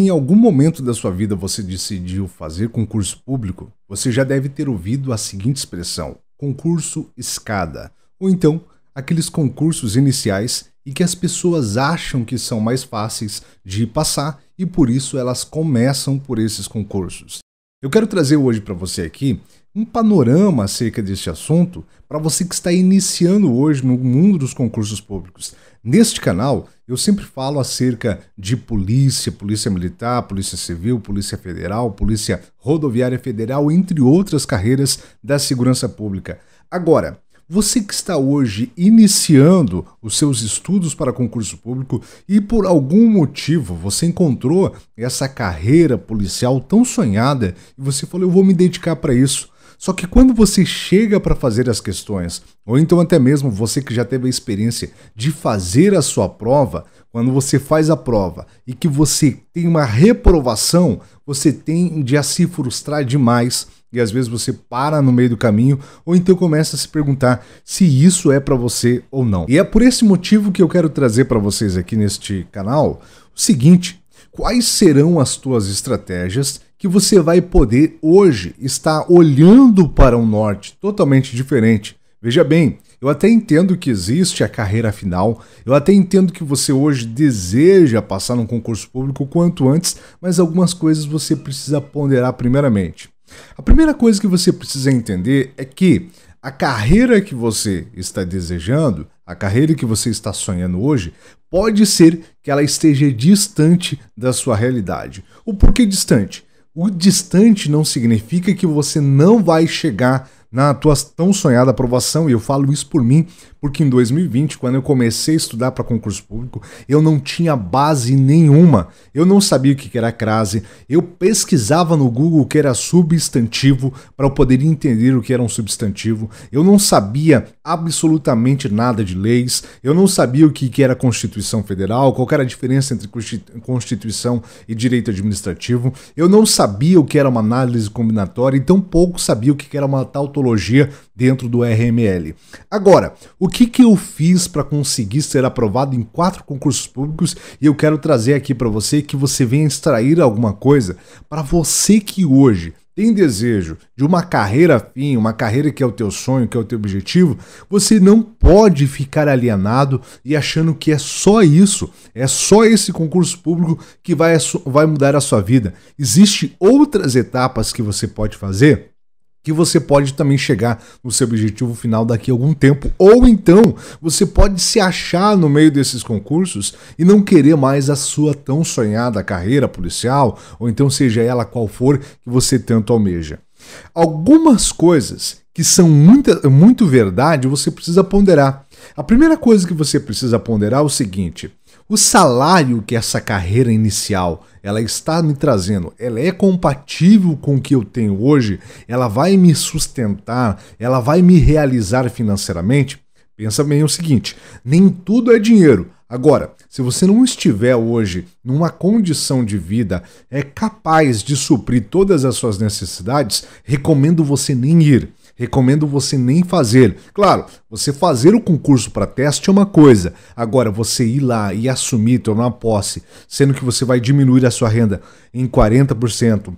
em algum momento da sua vida você decidiu fazer concurso público, você já deve ter ouvido a seguinte expressão: concurso escada, ou então aqueles concursos iniciais e que as pessoas acham que são mais fáceis de passar e por isso elas começam por esses concursos. Eu quero trazer hoje para você aqui um panorama acerca deste assunto para você que está iniciando hoje no mundo dos concursos públicos. Neste canal, eu sempre falo acerca de polícia, polícia militar, polícia civil, polícia federal, polícia rodoviária federal, entre outras carreiras da segurança pública. Agora, você que está hoje iniciando os seus estudos para concurso público e por algum motivo você encontrou essa carreira policial tão sonhada e você falou: eu vou me dedicar para isso. Só que quando você chega para fazer as questões, ou então até mesmo você que já teve a experiência de fazer a sua prova, quando você faz a prova e que você tem uma reprovação, você tende a se frustrar demais e às vezes você para no meio do caminho ou então começa a se perguntar se isso é para você ou não. E é por esse motivo que eu quero trazer para vocês aqui neste canal o seguinte: quais serão as tuas estratégias que você vai poder hoje estar olhando para um norte totalmente diferente? Veja bem, eu até entendo que existe a carreira final, eu até entendo que você hoje deseja passar num concurso público quanto antes, mas algumas coisas você precisa ponderar primeiramente. A primeira coisa que você precisa entender é que a carreira que você está desejando, a carreira que você está sonhando hoje, pode ser que ela esteja distante da sua realidade. O porquê distante? O distante não significa que você não vai chegar na tua tão sonhada aprovação, e eu falo isso por mim, porque em 2020, quando eu comecei a estudar para concurso público, eu não tinha base nenhuma. Eu não sabia o que era crase. Eu pesquisava no Google o que era substantivo para eu poder entender o que era um substantivo. Eu não sabia absolutamente nada de leis. Eu não sabia o que era Constituição Federal, qual era a diferença entre Constituição e direito administrativo. Eu não sabia o que era uma análise combinatória e tampouco sabia o que era uma tautologia dentro do RML. Agora, o que, que eu fiz para conseguir ser aprovado em quatro concursos públicos e eu quero trazer aqui para você que você venha extrair alguma coisa para você que hoje tem desejo de uma carreira fim, uma carreira que é o teu sonho, que é o teu objetivo, você não pode ficar alienado e achando que é só isso, é só esse concurso público que vai, vai mudar a sua vida. Existem outras etapas que você pode fazer que você pode também chegar no seu objetivo final daqui a algum tempo. Ou então você pode se achar no meio desses concursos e não querer mais a sua tão sonhada carreira policial, ou então seja ela qual for que você tanto almeja. Algumas coisas que são muita, muito verdade você precisa ponderar. A primeira coisa que você precisa ponderar é o seguinte: o salário que essa carreira inicial ela está me trazendo, ela é compatível com o que eu tenho hoje? Ela vai me sustentar? Ela vai me realizar financeiramente? Pensa bem o seguinte, nem tudo é dinheiro. Agora, se você não estiver hoje numa condição de vida é capaz de suprir todas as suas necessidades, recomendo você nem ir. Recomendo você nem fazer. Claro, você fazer o concurso para teste é uma coisa. Agora, você ir lá e assumir, tomar posse, sendo que você vai diminuir a sua renda em 40%,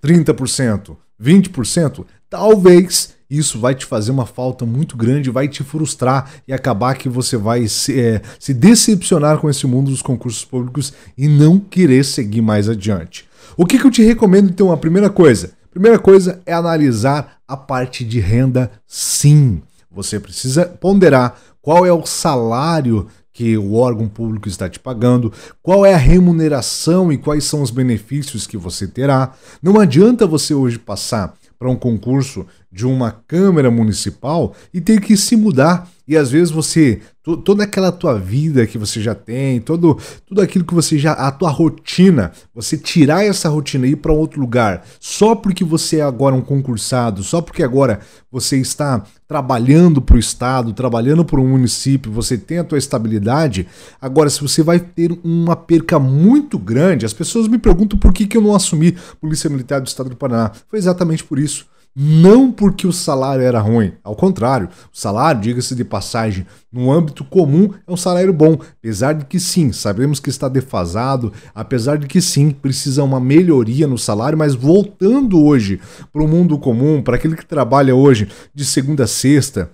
30%, 20%, talvez isso vai te fazer uma falta muito grande, vai te frustrar e acabar que você vai se, é, se, decepcionar com esse mundo dos concursos públicos e não querer seguir mais adiante. O que, que eu te recomendo, então? A primeira coisa, Primeira coisa é analisar a parte de renda, sim. Você precisa ponderar qual é o salário que o órgão público está te pagando, qual é a remuneração e quais são os benefícios que você terá. Não adianta você hoje passar para um concurso de uma Câmara Municipal e ter que se mudar. E às vezes você, toda aquela tua vida que você já tem, todo, tudo aquilo que você já, a tua rotina, você tirar essa rotina e ir para outro lugar, só porque você é agora um concursado, só porque agora você está trabalhando para o Estado, trabalhando para um município, você tem a tua estabilidade, agora se você vai ter uma perca muito grande, as pessoas me perguntam por que, que eu não assumi Polícia Militar do Estado do Paraná. Foi exatamente por isso não porque o salário era ruim. Ao contrário, o salário, diga-se de passagem, no âmbito comum é um salário bom, apesar de que sim, sabemos que está defasado, apesar de que sim, precisa uma melhoria no salário, mas voltando hoje para o mundo comum, para aquele que trabalha hoje de segunda a sexta,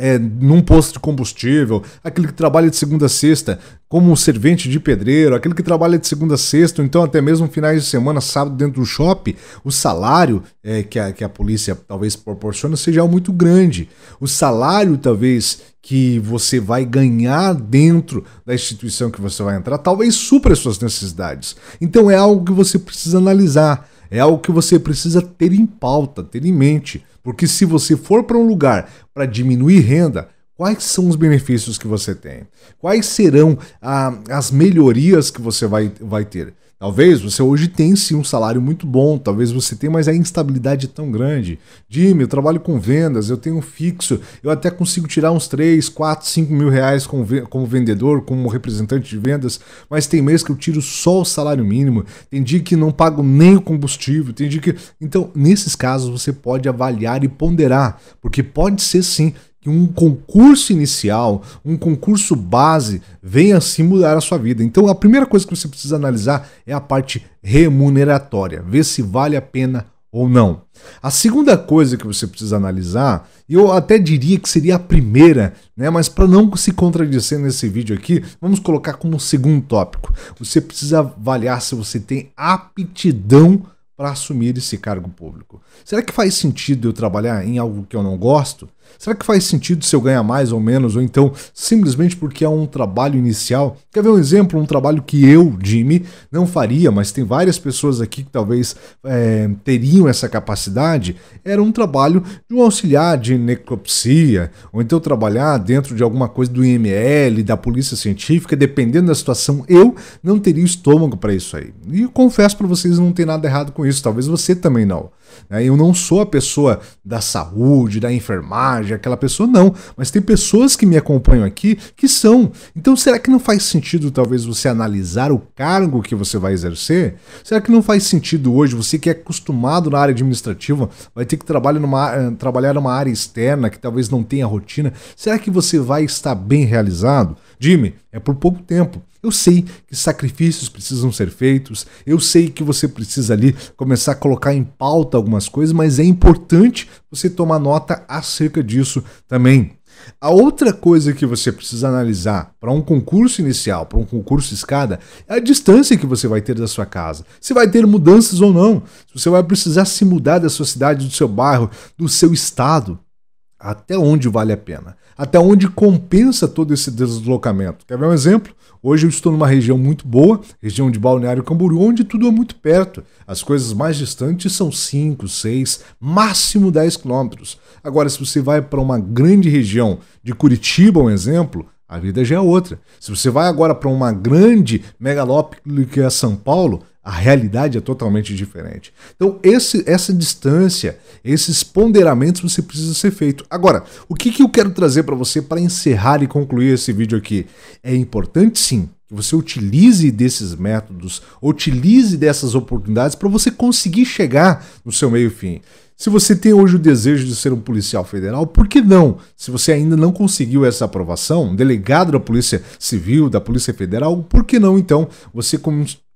é, num posto de combustível, aquele que trabalha de segunda a sexta como servente de pedreiro, aquele que trabalha de segunda a sexta, ou então até mesmo finais de semana, sábado, dentro do shopping, o salário é, que, a, que a polícia talvez proporciona seja muito grande. O salário, talvez, que você vai ganhar dentro da instituição que você vai entrar, talvez supra as suas necessidades. Então é algo que você precisa analisar, é algo que você precisa ter em pauta, ter em mente. Porque se você for para um lugar para diminuir renda, quais são os benefícios que você tem? Quais serão ah, as melhorias que você vai, vai ter? Talvez você hoje tenha sim um salário muito bom, talvez você tenha, mas a instabilidade é tão grande. Jimmy, eu trabalho com vendas, eu tenho um fixo, eu até consigo tirar uns 3, 4, 5 mil reais como, como vendedor, como representante de vendas, mas tem mês que eu tiro só o salário mínimo, tem dia que não pago nem o combustível, tem dia que. Então, nesses casos, você pode avaliar e ponderar, porque pode ser sim que um concurso inicial, um concurso base, venha assim mudar a sua vida. Então a primeira coisa que você precisa analisar é a parte remuneratória, ver se vale a pena ou não. A segunda coisa que você precisa analisar, eu até diria que seria a primeira, né? Mas para não se contradizer nesse vídeo aqui, vamos colocar como segundo tópico. Você precisa avaliar se você tem aptidão para assumir esse cargo público. Será que faz sentido eu trabalhar em algo que eu não gosto? Será que faz sentido se eu ganhar mais ou menos, ou então simplesmente porque é um trabalho inicial? Quer ver um exemplo? Um trabalho que eu, Jimmy, não faria, mas tem várias pessoas aqui que talvez é, teriam essa capacidade. Era um trabalho de um auxiliar de necropsia, ou então trabalhar dentro de alguma coisa do IML, da polícia científica, dependendo da situação, eu não teria estômago para isso aí. E eu confesso para vocês, não tem nada errado com isso, talvez você também não. Né? Eu não sou a pessoa da saúde, da enfermagem personagem, aquela pessoa, não. Mas tem pessoas que me acompanham aqui que são. Então será que não faz sentido talvez você analisar o cargo que você vai exercer? Será que não faz sentido hoje você que é acostumado na área administrativa, vai ter que trabalhar numa, ah, trabalhar numa área externa que talvez não tenha rotina? Será que você vai estar bem realizado? Jimmy, é por pouco tempo. Eu sei que sacrifícios precisam ser feitos, eu sei que você precisa ali começar a colocar em pauta algumas coisas, mas é importante você tomar nota acerca disso também. A outra coisa que você precisa analisar para um concurso inicial, para um concurso escada, é a distância que você vai ter da sua casa. Se vai ter mudanças ou não, se você vai precisar se mudar da sua cidade, do seu bairro, do seu estado. Até onde vale a pena? Até onde compensa todo esse deslocamento? Quer ver um exemplo? Hoje eu estou numa região muito boa, região de Balneário Camboriú, onde tudo é muito perto. As coisas mais distantes são 5, 6, máximo 10 quilômetros. Agora, se você vai para uma grande região, de Curitiba, um exemplo, a vida já é outra. Se você vai agora para uma grande megalópole que é São Paulo, a realidade é totalmente diferente. Então, esse, essa distância, esses ponderamentos você precisa ser feito. Agora, o que, que eu quero trazer para você para encerrar e concluir esse vídeo aqui? É importante sim que você utilize desses métodos, utilize dessas oportunidades para você conseguir chegar no seu meio fim. Se você tem hoje o desejo de ser um policial federal, por que não? Se você ainda não conseguiu essa aprovação, delegado da Polícia Civil, da Polícia Federal, por que não então você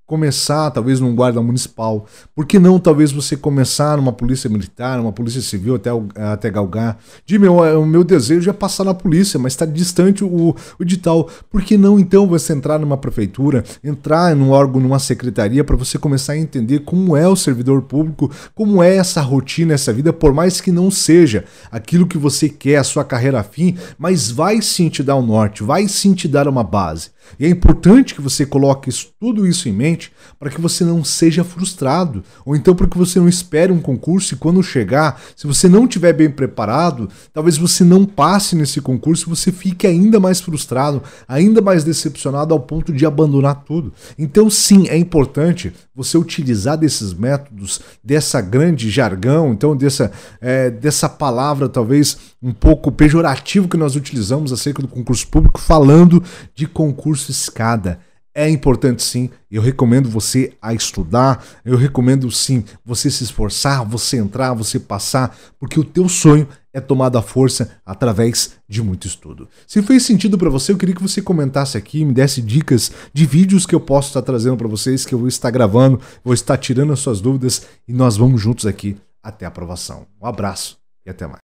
começar talvez num guarda municipal. Por que não talvez você começar numa polícia militar, numa polícia civil até, até galgar? De meu, é, o meu desejo é passar na polícia, mas está distante o, o edital Por que não então você entrar numa prefeitura, entrar num órgão, numa secretaria para você começar a entender como é o servidor público, como é essa rotina, essa vida, por mais que não seja aquilo que você quer, a sua carreira afim, mas vai sim te dar um norte, vai sim te dar uma base. E é importante que você coloque tudo isso em mente para que você não seja frustrado, ou então para que você não espere um concurso e quando chegar, se você não estiver bem preparado, talvez você não passe nesse concurso, você fique ainda mais frustrado, ainda mais decepcionado ao ponto de abandonar tudo. Então sim, é importante você utilizar desses métodos, dessa grande jargão, então dessa, é, dessa palavra talvez um pouco pejorativo que nós utilizamos acerca do concurso público, falando de concurso curso Escada. É importante sim, eu recomendo você a estudar, eu recomendo sim você se esforçar, você entrar, você passar, porque o teu sonho é tomado à força através de muito estudo. Se fez sentido para você, eu queria que você comentasse aqui, me desse dicas de vídeos que eu posso estar trazendo para vocês, que eu vou estar gravando, vou estar tirando as suas dúvidas e nós vamos juntos aqui até a aprovação. Um abraço e até mais.